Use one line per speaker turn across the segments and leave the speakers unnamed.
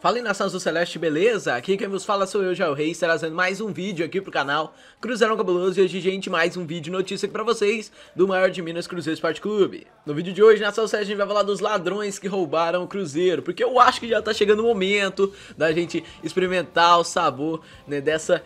Fala nação do Celeste, beleza? Aqui quem vos fala sou eu, Jael Reis, trazendo mais um vídeo aqui pro canal Cruzeiro Cabuloso E hoje, gente, mais um vídeo notícia aqui pra vocês do maior de Minas Cruzeiro Esporte Clube No vídeo de hoje, nação Celeste, a gente vai falar dos ladrões que roubaram o Cruzeiro Porque eu acho que já tá chegando o momento da gente experimentar o sabor né, dessa,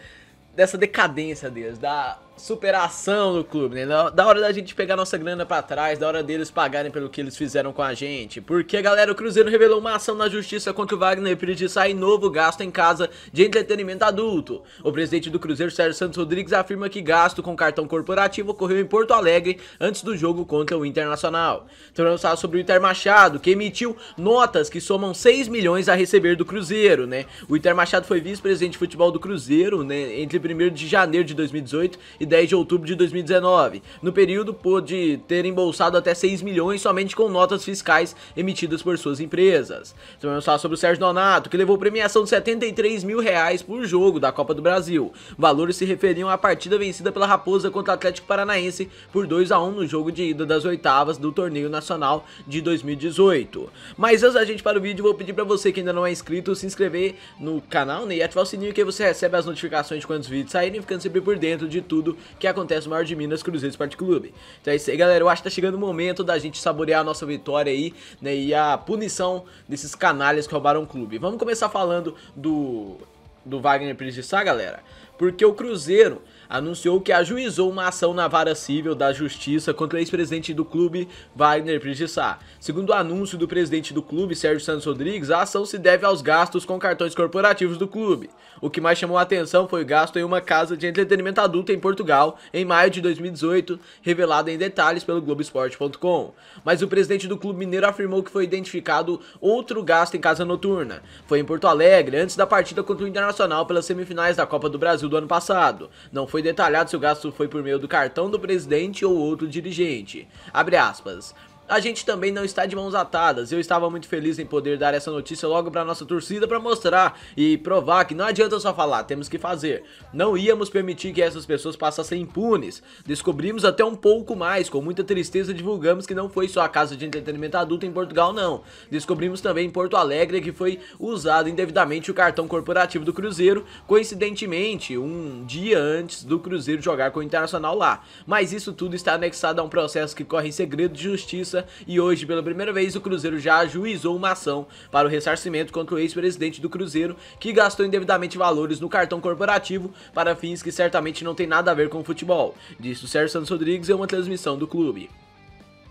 dessa decadência deles Da superação no clube, né? Da hora da gente pegar nossa grana para trás, da hora deles pagarem pelo que eles fizeram com a gente. Porque, galera, o Cruzeiro revelou uma ação na justiça contra o Wagner Pires de sair novo gasto em casa de entretenimento adulto. O presidente do Cruzeiro, Sérgio Santos Rodrigues, afirma que gasto com cartão corporativo ocorreu em Porto Alegre antes do jogo contra o Internacional. Tornamos falar sobre o Inter Machado, que emitiu notas que somam 6 milhões a receber do Cruzeiro, né? O Inter Machado foi vice-presidente de futebol do Cruzeiro, né, entre 1 de janeiro de 2018 e 10 de outubro de 2019. No período, pôde ter embolsado até 6 milhões somente com notas fiscais emitidas por suas empresas. Também então, vamos falar sobre o Sérgio Donato, que levou premiação de 73 mil reais por jogo da Copa do Brasil. Valores se referiam à partida vencida pela Raposa contra o Atlético Paranaense por 2 a 1 no jogo de ida das oitavas do torneio nacional de 2018. Mas antes da gente para o vídeo, vou pedir para você que ainda não é inscrito, se inscrever no canal né, e ativar o sininho que você recebe as notificações de quando os vídeos saírem, ficando sempre por dentro de tudo que acontece no maior de Minas, Cruzeiro Esporte Clube. Então é isso aí, galera. Eu acho que tá chegando o momento da gente saborear a nossa vitória aí, né? E a punição desses canalhas que roubaram o clube. Vamos começar falando do do Wagner Pires galera, porque o Cruzeiro anunciou que ajuizou uma ação na vara civil da justiça contra o ex-presidente do clube, Wagner Prigissá. Segundo o anúncio do presidente do clube, Sérgio Santos Rodrigues, a ação se deve aos gastos com cartões corporativos do clube. O que mais chamou a atenção foi o gasto em uma casa de entretenimento adulto em Portugal, em maio de 2018, revelado em detalhes pelo Globoesporte.com. Mas o presidente do clube mineiro afirmou que foi identificado outro gasto em casa noturna. Foi em Porto Alegre, antes da partida contra o Internacional pelas semifinais da Copa do Brasil do ano passado. Não foi foi detalhado se o gasto foi por meio do cartão do presidente ou outro dirigente. Abre aspas a gente também não está de mãos atadas. Eu estava muito feliz em poder dar essa notícia logo para nossa torcida para mostrar e provar que não adianta só falar, temos que fazer. Não íamos permitir que essas pessoas passassem impunes. Descobrimos até um pouco mais, com muita tristeza divulgamos que não foi só a casa de entretenimento adulto em Portugal não. Descobrimos também em Porto Alegre que foi usado indevidamente o cartão corporativo do Cruzeiro, coincidentemente um dia antes do Cruzeiro jogar com o Internacional lá. Mas isso tudo está anexado a um processo que corre em segredo de justiça justiça e hoje, pela primeira vez, o Cruzeiro já ajuizou uma ação para o ressarcimento contra o ex-presidente do Cruzeiro, que gastou indevidamente valores no cartão corporativo para fins que certamente não tem nada a ver com o futebol. Disse o Sérgio Santos Rodrigues em uma transmissão do clube.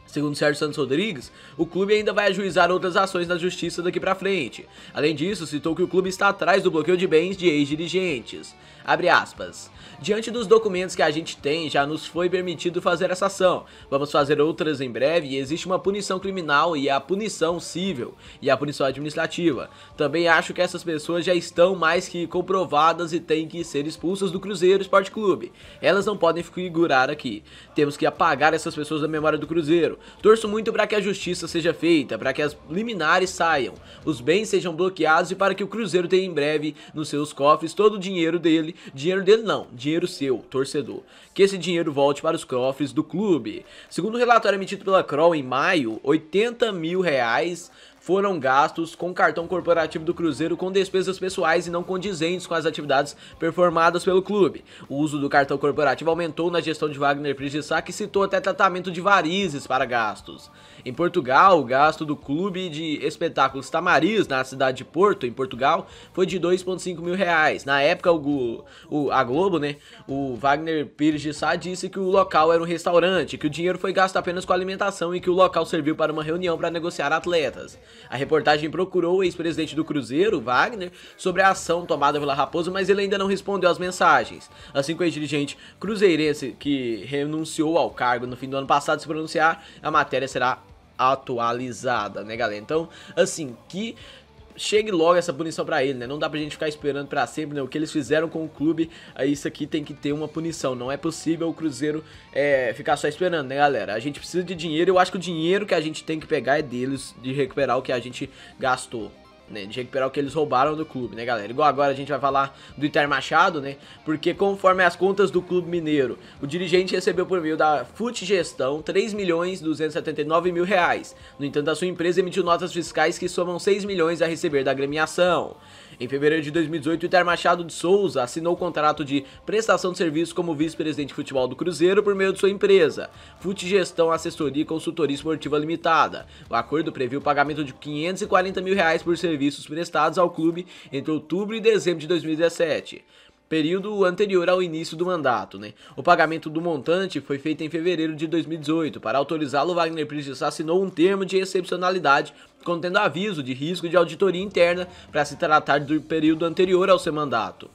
Segundo Sérgio Santos Rodrigues, o clube ainda vai ajuizar outras ações na justiça daqui para frente. Além disso, citou que o clube está atrás do bloqueio de bens de ex-dirigentes. Diante dos documentos que a gente tem, já nos foi permitido fazer essa ação. Vamos fazer outras em breve e existe uma punição criminal e a punição civil e a punição administrativa. Também acho que essas pessoas já estão mais que comprovadas e têm que ser expulsas do Cruzeiro Esporte Clube. Elas não podem figurar aqui. Temos que apagar essas pessoas da memória do Cruzeiro. Torço muito para que a justiça seja feita, para que as liminares saiam, os bens sejam bloqueados e para que o Cruzeiro tenha em breve nos seus cofres todo o dinheiro dele, dinheiro dele não, dinheiro seu, torcedor. Que esse dinheiro volte para os cofres do clube. Segundo o relatório emitido pela Kroll em maio, 80 mil reais foram gastos com cartão corporativo do Cruzeiro com despesas pessoais e não condizentes com as atividades performadas pelo clube. O uso do cartão corporativo aumentou na gestão de Wagner Frigisac que citou até tratamento de varizes para gastos. Em Portugal, o gasto do clube de espetáculos Tamariz, na cidade de Porto, em Portugal, foi de 2,5 mil reais. Na época, o, o, a Globo, né, o Wagner Pires de Sá disse que o local era um restaurante, que o dinheiro foi gasto apenas com alimentação e que o local serviu para uma reunião para negociar atletas. A reportagem procurou o ex-presidente do Cruzeiro, Wagner, sobre a ação tomada pela Raposo, mas ele ainda não respondeu às mensagens. Assim que o dirigente cruzeirense, que renunciou ao cargo no fim do ano passado, se pronunciar, a matéria será atualizada, né, galera? Então, assim, que chegue logo essa punição para ele, né? Não dá pra gente ficar esperando para sempre, né? O que eles fizeram com o clube, isso aqui tem que ter uma punição. Não é possível o Cruzeiro é, ficar só esperando, né, galera? A gente precisa de dinheiro. Eu acho que o dinheiro que a gente tem que pegar é deles de recuperar o que a gente gastou né, de recuperar o que eles roubaram do clube, né, galera? Igual agora a gente vai falar do Inter Machado, né? Porque conforme as contas do clube mineiro, o dirigente recebeu por meio da FUT Gestão 3 milhões 279 mil reais. No entanto, a sua empresa emitiu notas fiscais que somam 6 milhões a receber da agremiação. Em fevereiro de 2018, Itar Machado de Souza assinou o contrato de prestação de serviços como vice-presidente de futebol do Cruzeiro por meio de sua empresa, Fute Gestão Assessoria e Consultoria Esportiva Limitada. O acordo previu o pagamento de 540 mil reais por serviços prestados ao clube entre outubro e dezembro de 2017 período anterior ao início do mandato. Né? O pagamento do montante foi feito em fevereiro de 2018. Para autorizá-lo, Wagner Pires assinou um termo de excepcionalidade contendo aviso de risco de auditoria interna para se tratar do período anterior ao seu mandato.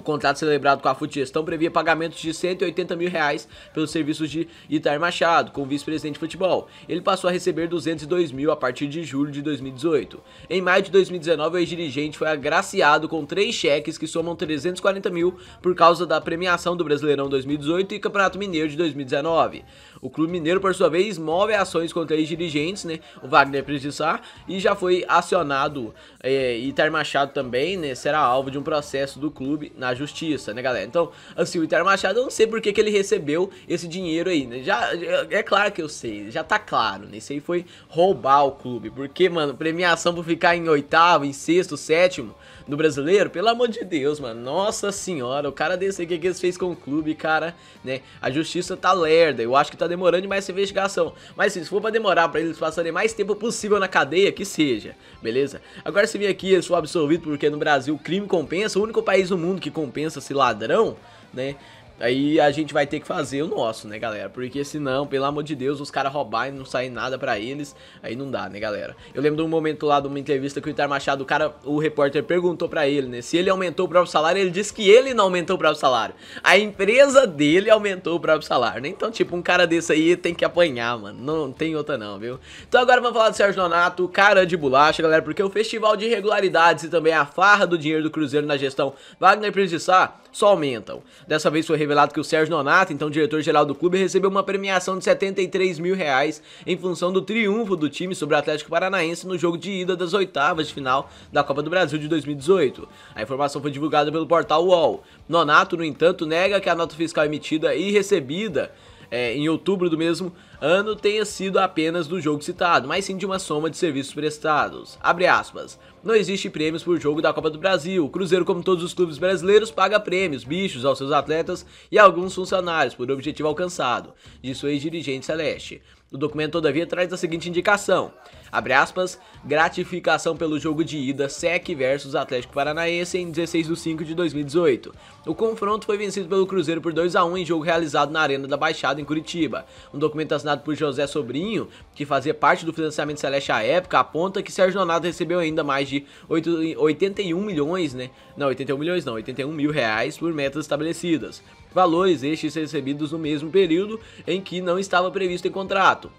O contrato celebrado com a Futigestão previa pagamentos de 180 mil reais pelos serviços de Itair Machado, com vice-presidente de futebol. Ele passou a receber 202 mil a partir de julho de 2018. Em maio de 2019, o ex-dirigente foi agraciado com três cheques que somam 340 mil por causa da premiação do Brasileirão 2018 e Campeonato Mineiro de 2019. O Clube Mineiro, por sua vez, move ações contra ex-dirigentes, né? O Wagner Prejudissar, e já foi acionado é, Itair Machado também, né? Será alvo de um processo do clube na justiça, né, galera? Então, assim, o Itamar Machado, eu não sei por que, que ele recebeu esse dinheiro aí, né? Já, é claro que eu sei, já tá claro, né? Isso aí foi roubar o clube, porque, mano, premiação por ficar em oitavo, em sexto, sétimo no brasileiro, pelo amor de Deus, mano, nossa senhora, o cara desse que eles fez com o clube, cara, né? A justiça tá lerda, eu acho que tá demorando demais essa investigação, mas se for pra demorar pra eles passarem mais tempo possível na cadeia, que seja, beleza? Agora se vir aqui, eles for absolvido porque no Brasil o crime compensa, o único país do mundo que que compensa esse ladrão, né? Aí a gente vai ter que fazer o nosso, né, galera? Porque senão, pelo amor de Deus, os caras roubarem e não sair nada pra eles, aí não dá, né, galera? Eu lembro de um momento lá de uma entrevista que o Itar Machado, o cara, o repórter perguntou pra ele, né, se ele aumentou o próprio salário, ele disse que ele não aumentou o próprio salário. A empresa dele aumentou o próprio salário, né? Então, tipo, um cara desse aí tem que apanhar, mano. Não tem outra não, viu? Então agora vamos falar do Sérgio Donato, cara de bolacha, galera, porque o festival de irregularidades e também a farra do dinheiro do Cruzeiro na gestão Wagner Pires de Sá só aumentam. Dessa vez foi revelado que o Sérgio Nonato, então diretor-geral do clube, recebeu uma premiação de 73 mil reais em função do triunfo do time sobre o Atlético Paranaense no jogo de ida das oitavas de final da Copa do Brasil de 2018. A informação foi divulgada pelo portal UOL. Nonato, no entanto, nega que a nota fiscal emitida e recebida é, em outubro do mesmo ano tenha sido apenas do jogo citado, mas sim de uma soma de serviços prestados. Abre aspas não existe prêmios por jogo da Copa do Brasil. O Cruzeiro, como todos os clubes brasileiros, paga prêmios, bichos aos seus atletas e alguns funcionários por objetivo alcançado, disse o ex-dirigente Celeste. O documento, todavia, traz a seguinte indicação, abre aspas, gratificação pelo jogo de ida SEC versus Atlético Paranaense em 16 de 5 de 2018. O confronto foi vencido pelo Cruzeiro por 2 a 1 em jogo realizado na Arena da Baixada, em Curitiba. Um documento assinado por José Sobrinho, que fazia parte do financiamento celeste à época, aponta que Sérgio Donato recebeu ainda mais de 8, 81 milhões, né? Não, 81 milhões não, 81 mil reais por metas estabelecidas. Valores estes recebidos no mesmo período em que não estava previsto em contrato.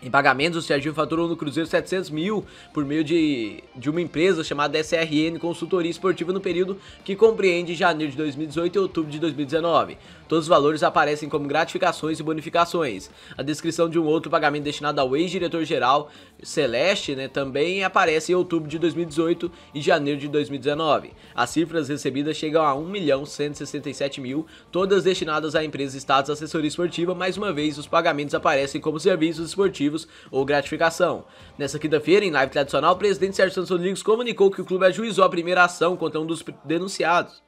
Em pagamentos, o Serginho faturou no Cruzeiro 700 mil por meio de, de uma empresa chamada SRN Consultoria Esportiva no período que compreende janeiro de 2018 e outubro de 2019. Todos os valores aparecem como gratificações e bonificações. A descrição de um outro pagamento destinado ao ex-diretor-geral Celeste né, também aparece em outubro de 2018 e janeiro de 2019. As cifras recebidas chegam a 1 milhão 167 mil, todas destinadas à empresa Estados Assessoria Esportiva. Mais uma vez, os pagamentos aparecem como serviços esportivos ou gratificação. Nessa quinta-feira, em live tradicional, o presidente Sérgio Santos Rodrigues comunicou que o clube ajuizou a primeira ação contra um dos denunciados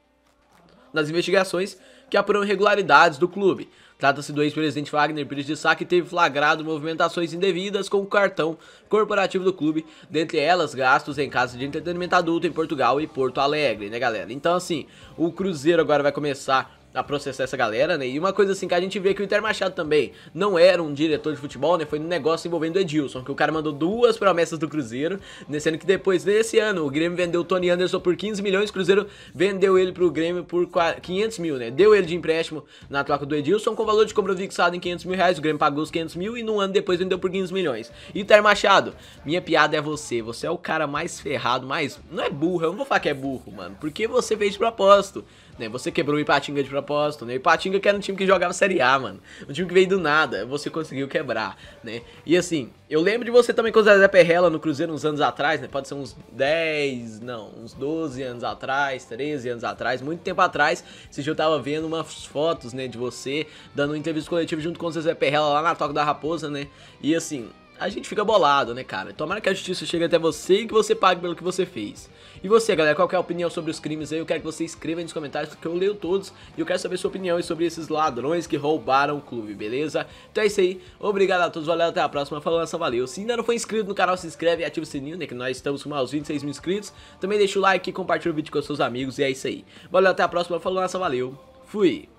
nas investigações que apuram irregularidades do clube. Trata-se do ex-presidente Wagner Pires de Sá, que teve flagrado movimentações indevidas com o cartão corporativo do clube, dentre elas gastos em casas de entretenimento adulto em Portugal e Porto Alegre, né, galera? Então, assim, o Cruzeiro agora vai começar a processar essa galera, né? E uma coisa assim que a gente vê que o Inter Machado também não era um diretor de futebol, né? Foi um negócio envolvendo o Edilson, que o cara mandou duas promessas do Cruzeiro, né? sendo que depois desse ano o Grêmio vendeu o Tony Anderson por 15 milhões, o Cruzeiro vendeu ele pro Grêmio por 500 mil, né? Deu ele de empréstimo na troca do Edilson com valor de compra fixado em 500 mil reais, o Grêmio pagou os 500 mil e num ano depois vendeu por 15 milhões. Inter Machado, minha piada é você, você é o cara mais ferrado, mais... Não é burro, eu não vou falar que é burro, mano, porque você fez de propósito né? Você quebrou o Ipatinga de propósito, né? O Ipatinga que era um time que jogava Série A, mano. Um time que veio do nada, você conseguiu quebrar, né? E assim, eu lembro de você também com o Zé Perrela no Cruzeiro uns anos atrás, né? Pode ser uns 10, não, uns 12 anos atrás, 13 anos atrás, muito tempo atrás. se eu tava vendo umas fotos, né, de você dando uma entrevista coletiva junto com o Zé Perrela lá na Toca da Raposa, né? E assim, a gente fica bolado, né, cara? Tomara que a justiça chegue até você e que você pague pelo que você fez. E você, galera, qual é a opinião sobre os crimes aí? Eu quero que você escreva aí nos comentários, porque eu leio todos e eu quero saber sua opinião sobre esses ladrões que roubaram o clube, beleza? Então é isso aí. Obrigado a todos, valeu, até a próxima. Falou, essa valeu. Se ainda não for inscrito no canal, se inscreve e ativa o sininho, né, que nós estamos com uns 26 mil inscritos. Também deixa o like, e compartilha o vídeo com seus amigos e é isso aí. Valeu, até a próxima. Falou, essa valeu. Fui.